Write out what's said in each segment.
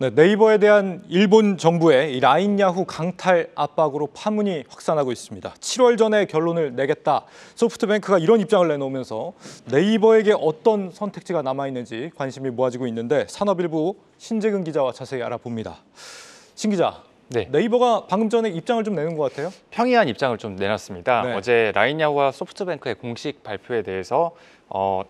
네, 이버에 대한 일본 정부의 이 라인 야후 강탈 압박으로 파문이 확산하고 있습니다. 7월 전에 결론을 내겠다. 소프트뱅크가 이런 입장을 내놓으면서 네이버에게 어떤 선택지가 남아있는지 관심이 모아지고 있는데 산업일부 신재근 기자와 자세히 알아봅니다. 신 기자, 네. 네이버가 방금 전에 입장을 좀 내는 것 같아요? 평이한 입장을 좀 내놨습니다. 네. 어제 라인야후와 소프트뱅크의 공식 발표에 대해서 어,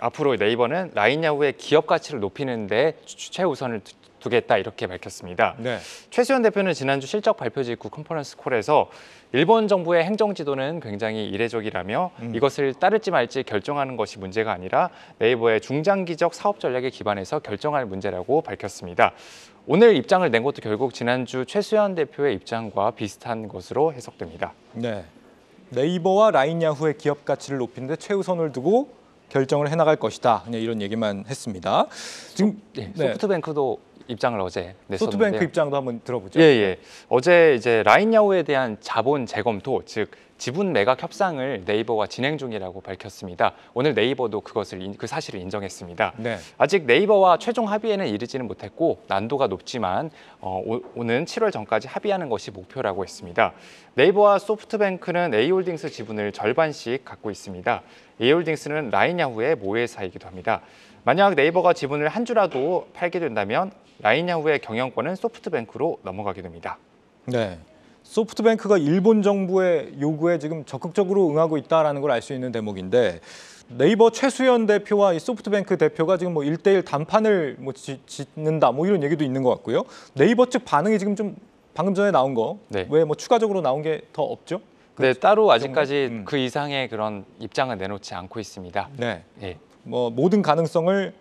앞으로 네이버는 라인야후의 기업 가치를 높이는 데 최우선을 두겠다 이렇게 밝혔습니다. 네. 최수현 대표는 지난주 실적 발표 직후 컨퍼런스 콜에서 일본 정부의 행정 지도는 굉장히 이례적이라며 음. 이것을 따를지 말지 결정하는 것이 문제가 아니라 네이버의 중장기적 사업 전략에 기반해서 결정할 문제라고 밝혔습니다. 오늘 입장을 낸 것도 결국 지난주 최수현 대표의 입장과 비슷한 것으로 해석됩니다. 네. 네이버와 라인 야후의 기업 가치를 높이는 데 최우선을 두고 결정을 해나갈 것이다. 그냥 네, 이런 얘기만 했습니다. 지금 소, 네, 네, 소프트뱅크도 네. 입장을 어제 냈었는데요. 소트뱅크 입장도 한번 들어보죠. 예, 예. 어제 이제 라인야후에 대한 자본 재검토, 즉 지분 매각 협상을 네이버와 진행 중이라고 밝혔습니다. 오늘 네이버도 그것을 그 사실을 인정했습니다. 네. 아직 네이버와 최종 합의에는 이르지는 못했고 난도가 높지만 어, 오는 7월 전까지 합의하는 것이 목표라고 했습니다. 네이버와 소프트뱅크는 A홀딩스 지분을 절반씩 갖고 있습니다. A홀딩스는 라인야후의 모회사이기도 합니다. 만약 네이버가 지분을 한 주라도 팔게 된다면 라인야후의 경영권은 소프트뱅크로 넘어가게 됩니다. 네. 소프트뱅크가 일본 정부의 요구에 지금 적극적으로 응하고 있다는 라걸알 수 있는 대목인데 네이버 최수연 대표와 이 소프트뱅크 대표가 지금 뭐일대1 담판을 뭐 지, 짓는다 뭐 이런 얘기도 있는 것 같고요. 네이버 측 반응이 지금 좀 방금 전에 나온 거 왜뭐 네. 추가적으로 나온 게 더 없죠? 네, 따로 아직까지 음. 그 이상의 그런 입장은 내놓지 않고 있습니다. 네. 네. 뭐 모든 가능성을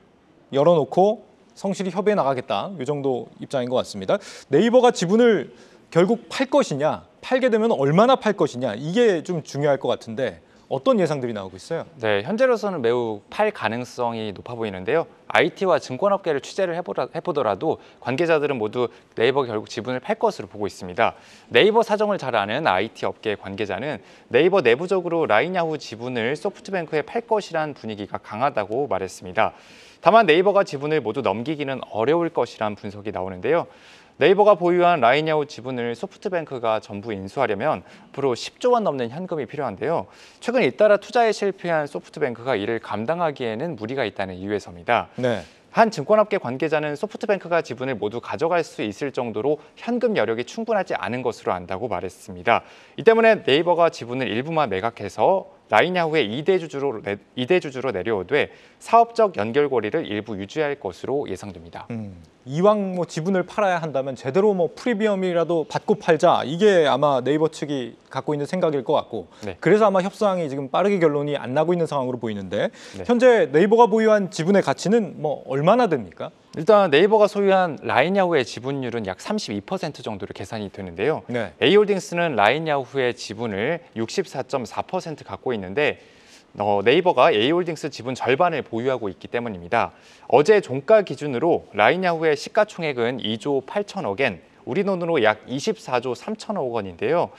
열어놓고 성실히 협의해 나가겠다 이 정도 입장인 것 같습니다. 네이버가 지분을 결국 팔 것이냐 팔게 되면 얼마나 팔 것이냐 이게 좀 중요할 것 같은데 어떤 예상들이 나오고 있어요? 네, 현재로서는 매우 팔 가능성이 높아 보이는데요. IT와 증권업계를 취재를 해보라, 해보더라도 관계자들은 모두 네이버 결국 지분을 팔 것으로 보고 있습니다. 네이버 사정을 잘 아는 IT 업계 관계자는 네이버 내부적으로 라인야후 지분을 소프트뱅크에 팔 것이란 분위기가 강하다고 말했습니다. 다만 네이버가 지분을 모두 넘기기는 어려울 것이란 분석이 나오는데요. 네이버가 보유한 라이냐우 지분을 소프트뱅크가 전부 인수하려면 앞으로 10조 원 넘는 현금이 필요한데요. 최근 잇따라 투자에 실패한 소프트뱅크가 이를 감당하기에는 무리가 있다는 이유에서입니다. 네. 한 증권업계 관계자는 소프트뱅크가 지분을 모두 가져갈 수 있을 정도로 현금 여력이 충분하지 않은 것으로 안다고 말했습니다. 이 때문에 네이버가 지분을 일부만 매각해서 라인야후의 2대 주주로, 2대 주주로 내려오되 사업적 연결고리를 일부 유지할 것으로 예상됩니다. 음, 이왕 뭐 지분을 팔아야 한다면 제대로 뭐 프리미엄이라도 받고 팔자 이게 아마 네이버 측이 갖고 있는 생각일 것 같고 네. 그래서 아마 협상이 지금 빠르게 결론이 안 나고 있는 상황으로 보이는데 네. 현재 네이버가 보유한 지분의 가치는 뭐 얼마나 됩니까? 일단 네이버가 소유한 라인야후의 지분율은 약 32% 정도로 계산이 되는데요. 네. A홀딩스는 라인야후의 지분을 64.4% 갖고 있는데 어, 네이버가 A홀딩스 지분 절반을 보유하고 있기 때문입니다. 어제 종가 기준으로 라인야후의 시가총액은 2조 8천억 엔, 우리 돈으로 약 24조 3천억 원인데요.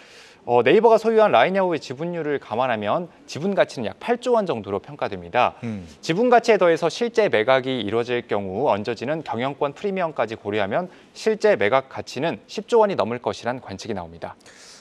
어, 네이버가 소유한 라인야후의 지분율을 감안하면 지분 가치는 약 8조 원 정도로 평가됩니다. 음. 지분 가치에 더해서 실제 매각이 이루어질 경우 얹어지는 경영권 프리미엄까지 고려하면 실제 매각 가치는 10조 원이 넘을 것이란 관측이 나옵니다.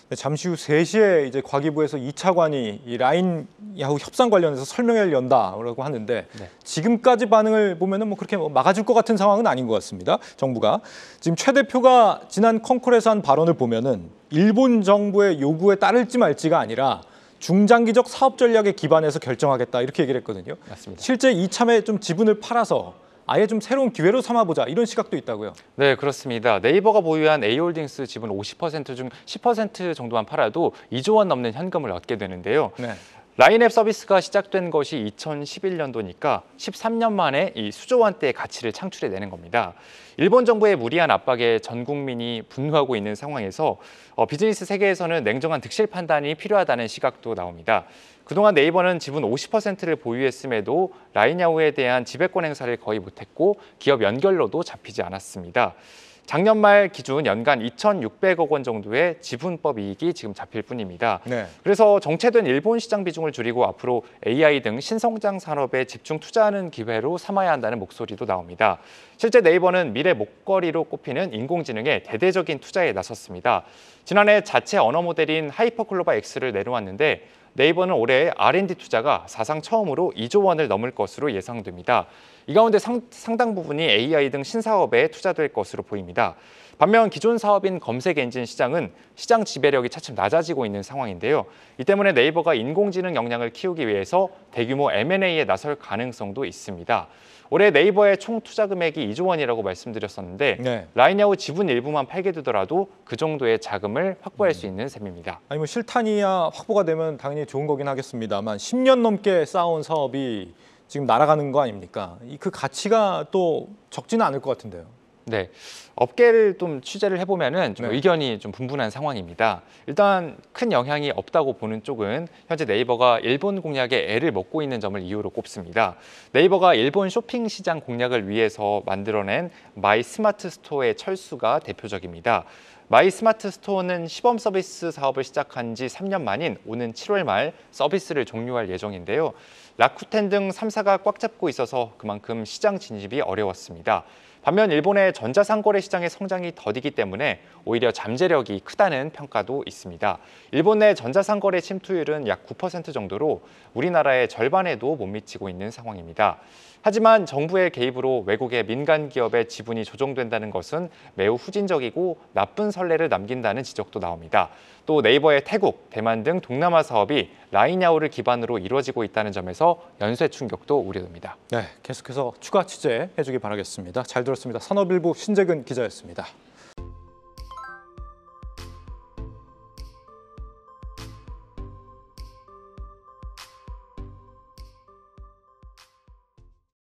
네, 잠시 후 3시에 이제 과기부에서 2차관이이 라인 야후 협상 관련해서 설명회를 연다라고 하는데 네. 지금까지 반응을 보면뭐 그렇게 뭐 막아줄 것 같은 상황은 아닌 것 같습니다. 정부가 지금 최 대표가 지난 콩쿨에서 한 발언을 보면은 일본 정부의 요구에 따를지 말지가 아니라 중장기적 사업 전략에 기반해서 결정하겠다 이렇게 얘기를 했거든요. 맞습니다. 실제 이참에 좀 지분을 팔아서 아예 좀 새로운 기회로 삼아보자 이런 시각도 있다고요. 네 그렇습니다. 네이버가 보유한 A홀딩스 지분 50%중 10% 정도만 팔아도 2조 원 넘는 현금을 얻게 되는데요. 네. 라인앱 서비스가 시작된 것이 2011년도니까 13년 만에 이 수조 원대의 가치를 창출해내는 겁니다. 일본 정부의 무리한 압박에 전 국민이 분노하고 있는 상황에서 어, 비즈니스 세계에서는 냉정한 득실 판단이 필요하다는 시각도 나옵니다. 그동안 네이버는 지분 50%를 보유했음에도 라인야후에 대한 지배권 행사를 거의 못했고 기업 연결로도 잡히지 않았습니다. 작년 말 기준 연간 2,600억 원 정도의 지분법 이익이 지금 잡힐 뿐입니다. 네. 그래서 정체된 일본 시장 비중을 줄이고 앞으로 AI 등 신성장 산업에 집중 투자하는 기회로 삼아야 한다는 목소리도 나옵니다. 실제 네이버는 미래 목걸이로 꼽히는 인공지능의 대대적인 투자에 나섰습니다. 지난해 자체 언어 모델인 하이퍼클로바 X를 내놓았는데 네이버는 올해 R&D 투자가 사상 처음으로 2조 원을 넘을 것으로 예상됩니다. 이 가운데 상, 상당 부분이 AI 등 신사업에 투자될 것으로 보입니다. 반면 기존 사업인 검색 엔진 시장은 시장 지배력이 차츰 낮아지고 있는 상황인데요. 이 때문에 네이버가 인공지능 역량을 키우기 위해서 대규모 M&A에 나설 가능성도 있습니다. 올해 네이버의 총 투자 금액이 2조 원이라고 말씀드렸었는데 네. 라인야후 지분 일부만 팔게되더라도 그 정도의 자금을 확보할 음. 수 있는 셈입니다. 아니 뭐 실탄이야 확보가 되면 당연히 좋은 거긴 하겠습니다만 10년 넘게 쌓아온 사업이 지금 날아가는 거 아닙니까? 그 가치가 또 적지는 않을 것 같은데요. 네, 업계를 좀 취재를 해보면은 좀 네. 의견이 좀 분분한 상황입니다. 일단 큰 영향이 없다고 보는 쪽은 현재 네이버가 일본 공략에 애를 먹고 있는 점을 이유로 꼽습니다. 네이버가 일본 쇼핑 시장 공략을 위해서 만들어낸 마이 스마트 스토어의 철수가 대표적입니다. 마이 스마트 스토어는 시범 서비스 사업을 시작한 지 3년 만인 오는 7월 말 서비스를 종료할 예정인데요. 라쿠텐 등 3사가 꽉 잡고 있어서 그만큼 시장 진입이 어려웠습니다. 반면 일본의 전자상거래 시장의 성장이 더디기 때문에 오히려 잠재력이 크다는 평가도 있습니다. 일본 내 전자상거래 침투율은 약 9% 정도로 우리나라의 절반에도 못 미치고 있는 상황입니다. 하지만 정부의 개입으로 외국의 민간 기업의 지분이 조정된다는 것은 매우 후진적이고 나쁜 선례를 남긴다는 지적도 나옵니다. 또 네이버의 태국, 대만 등 동남아 사업이 라인야오를 기반으로 이루어지고 있다는 점에서 연쇄 충격도 우려됩니다. 네, 계속해서 추가 취재해 주길 바라겠습니다. 잘 들었습니다. 산업일보 신재근 기자였습니다.